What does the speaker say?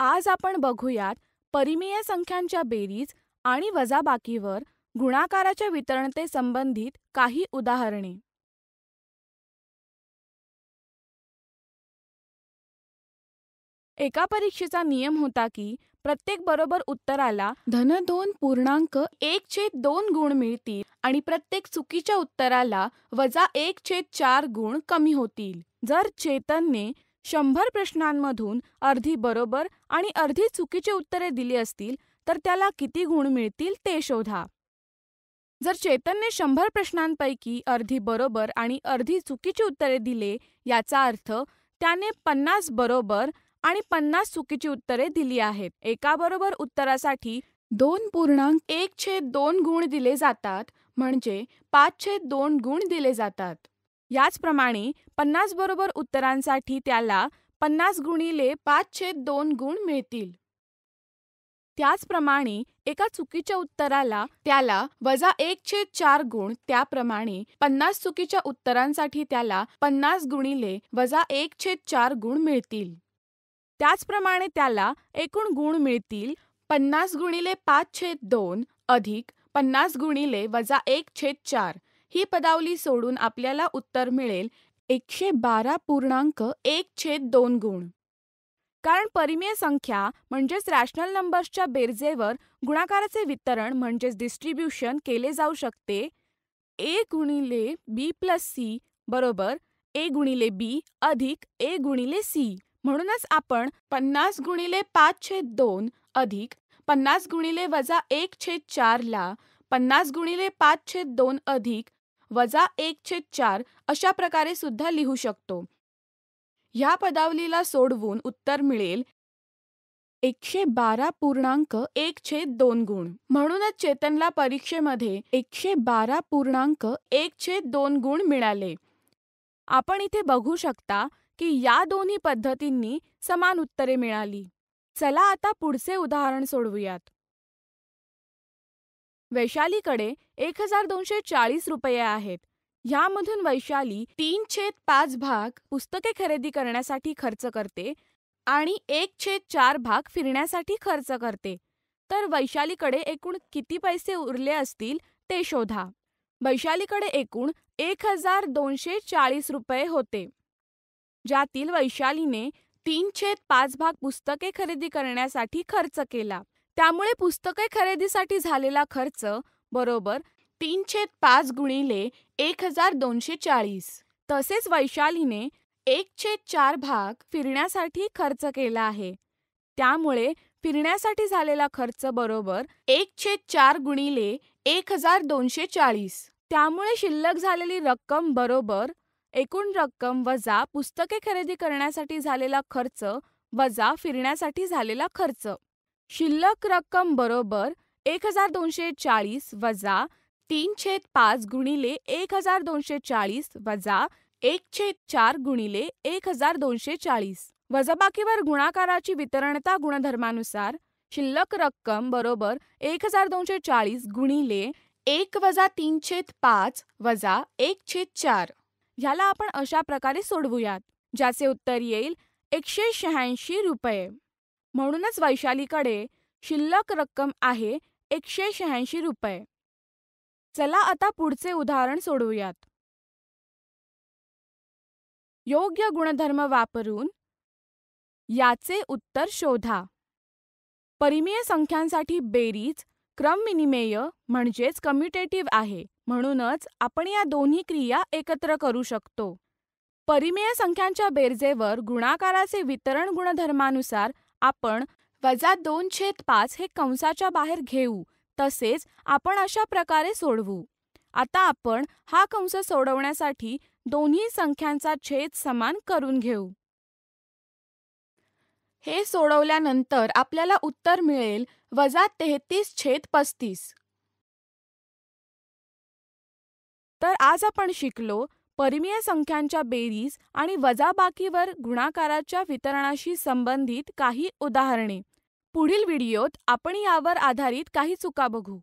आज आपण बघूयात परिमेय संख्यांच्या बेरीज आणि वजाबाकीवर गुणाकाराच्या वितरणते संबंधित काही उदाहरणे एका परीक्षेचा नियम होता की प्रत्येक बरोबर उत्तराला धन दोन पूर्णांक एक छेद दोन गुण मिळतील आणि प्रत्येक चुकीच्या उत्तराला वजा एक छेद चार गुण कमी होतील जर चेतनने शंभर प्रश्नांमधून अर्धी बरोबर आणि अर्धी चुकीची उत्तरे दिली असतील तर त्याला किती गुण मिळतील ते शोधा जर चेतनने शंभर प्रश्नांपैकी अर्धी बरोबर आणि अर्धी चुकीची उत्तरे दिले याचा अर्थ त्याने पन्नास बरोबर आणि पन्नास चुकीची उत्तरे दिली आहेत एका बरोबर उत्तरासाठी दोन पूर्णांक एक छेद दोन गुण दिले जातात म्हणजे पाच छेद दोन गुण दिले जातात याचप्रमाणे पन्नास बरोबर उत्तरांसाठी त्याला पन्नास गुणिले पाच छेद दोन गुण मिळतील त्याचप्रमाणे एका चुकीच्या उत्तराला त्याला वजा एक छेद चार गुण त्याप्रमाणे पन्नास चुकीच्या उत्तरांसाठी त्याला पन्नास गुणिले वजा एक छेद चार गुण मिळतील त्याचप्रमाणे त्याला एकूण गुण मिळतील पन्नास गुणिले पाच छेद दोन अधिक पन्नास गुणिले वजा एक छेद चार ही पदावली सोडून आपल्याला उत्तर मिळेल एकशे बारा पूर्णांक एक छेद दोन गुण कारण परिमेय संख्या म्हणजेच रॅशनल नंबर्सच्या बेरजेवर गुणाकाराचे वितरण म्हणजेच डिस्ट्रीब्युशन केले जाऊ शकते ए गुणिले बी प्लस सी बरोबर ए गुणिले बी अधिक ए गुणिले सी म्हणूनच आपण पन्नास गुणिले पाच छेद दोन अधिक पन्नास गुणिले वजा एक छेद चारला पन्नास गुणिले पाच छेद दोन अधिक वजा एक छेद चार अशा प्रकारे सुद्धा लिहू शकतो ह्या पदावलीला सोडवून उत्तर मिळेल एकशे बारा पूर्णांक एक छेद दोन गुण म्हणूनच चेतनला परीक्षेमध्ये एकशे बारा पूर्णांक एक छेद दोन गुण मिळाले आपण इथे बघू शकता की या दोन्ही पद्धतींनी समान उत्तरे मिळाली चला आता पुढचे उदाहरण सोडवूयात वैशालीकडे एक हजार दोनशे चाळीस रुपये आहेत ह्यामधून वैशाली तीन छेद पाच भाग पुस्तके खरेदी करण्यासाठी खर्च करते आणि एक छेद चार भाग फिरण्यासाठी खर्च करते तर वैशालीकडे एकूण किती पैसे उरले असतील ते शोधा वैशालीकडे एकूण एक हजार दोनशे चाळीस रुपये होते ज्यातील वैशालीने तीन छेद पाच भाग पुस्तके खरेदी करण्यासाठी खर्च केला त्यामुळे पुस्तके खरेदीसाठी झालेला खर्च बरोबर तीन छेद पाच गुणिले एक हजार दोनशे चाळीस तसेच वैशालीने एक छेद चार भाग फिरण्यासाठी खर्च केला आहे त्यामुळे फिरण्यासाठी झालेला खर्च बरोबर एक छेद चार गुणिले एक हजार दोनशे चाळीस त्यामुळे शिल्लक झालेली रक्कम बरोबर एकूण रक्कम वजा पुस्तके खरेदी करण्यासाठी झालेला खर्च वजा फिरण्यासाठी झालेला खर्च शिल्लक रक्कम बरोबर एक हजार दोनशे चाळीस वजा तीन छेद पाच गुणिले एक हजार दोनशे चाळीस वजा एक छेद चार गुणिले एक हजार दोनशे चाळीस वजाबाकीवर गुणाकाराची वितरणता गुणधर्मानुसार शिल्लक रक्कम बरोबर एक हजार दोनशे चाळीस गुणिले एक वजा तीन छेद पाच वजा एक छेद चार ह्याला आपण अशा प्रकारे सोडवूयात ज्याचे उत्तर येईल एकशे शहाऐंशी रुपये म्हणूनच वैशालीकडे शिल्लक रक्कम आहे एकशे शहाऐंशी रुपये चला आता पुढचे उदाहरण सोडवूयात योग्य गुणधर्म वापरून याचे उत्तर शोधा परिमेय संख्यांसाठी बेरीज क्रमविनिमेय म्हणजेच कम्युटेटिव्ह आहे म्हणूनच आपण या दोन्ही क्रिया एकत्र करू शकतो परिमेय संख्यांच्या बेरजेवर गुणाकाराचे वितरण गुणधर्मानुसार आपण वजा दोन छेद पाच हे कंसाच्या बाहेर घेऊ तसेच आपण अशा प्रकारे सोडवू आता आपण हा कंस सोडवण्यासाठी दोन्ही संख्यांचा छेद समान करून घेऊ हे सोडवल्यानंतर आपल्याला उत्तर मिळेल वजा तेहतीस छेद पस्तीस तर आज आपण शिकलो परिमेय संख्यांच्या बेरीज आणि वजाबाकीवर गुणाकाराच्या वितरणाशी संबंधित काही उदाहरणे पुढील व्हिडिओत आपण यावर आधारित काही चुका बघू